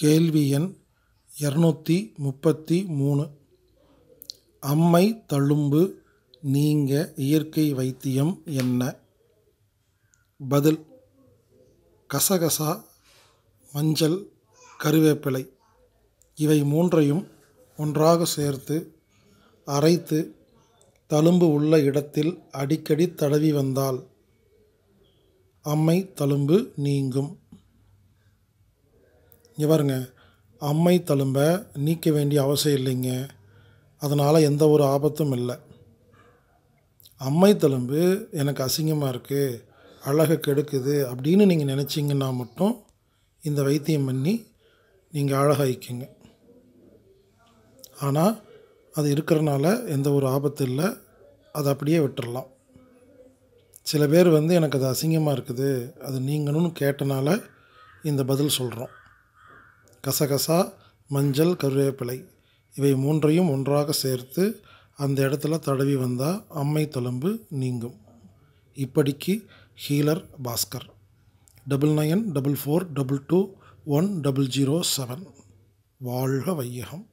கேள்வி எண் இரநூத்தி முப்பத்தி மூணு அம்மை தழும்பு நீங்க இயற்கை வைத்தியம் என்ன பதில் கசகசா மஞ்சள் கருவேப்பிலை இவை மூன்றையும் ஒன்றாக சேர்த்து அரைத்து தழும்பு உள்ள இடத்தில் அடிக்கடி தடவி வந்தால் அம்மை தழும்பு நீங்கும் இங்கே பாருங்க அம்மை தழும்ப நீக்க வேண்டிய அவசியம் இல்லைங்க அதனால் எந்த ஒரு ஆபத்தும் இல்லை அம்மை தழும்பு எனக்கு அசிங்கமாக இருக்குது அழகை கெடுக்குது அப்படின்னு நீங்கள் நினச்சிங்கன்னா மட்டும் இந்த வைத்தியம் பண்ணி நீங்கள் அழகாய்க்குங்க ஆனால் அது இருக்கிறனால எந்த ஒரு ஆபத்து இல்லை அதை அப்படியே விட்டுடலாம் சில பேர் வந்து எனக்கு அது அசிங்கமாக இருக்குது அது நீங்கணும்னு கேட்டனால இந்த பதில் சொல்கிறோம் கசகசா மஞ்சள் கருவேப்பிலை இவை மூன்றையும் ஒன்றாக சேர்த்து அந்த இடத்துல தடவி வந்தால் அம்மை தொலும்பு நீங்கும் இப்படிக்கு healer Bhaskar double nine double four double two one double zero seven வாழ்க வையகம்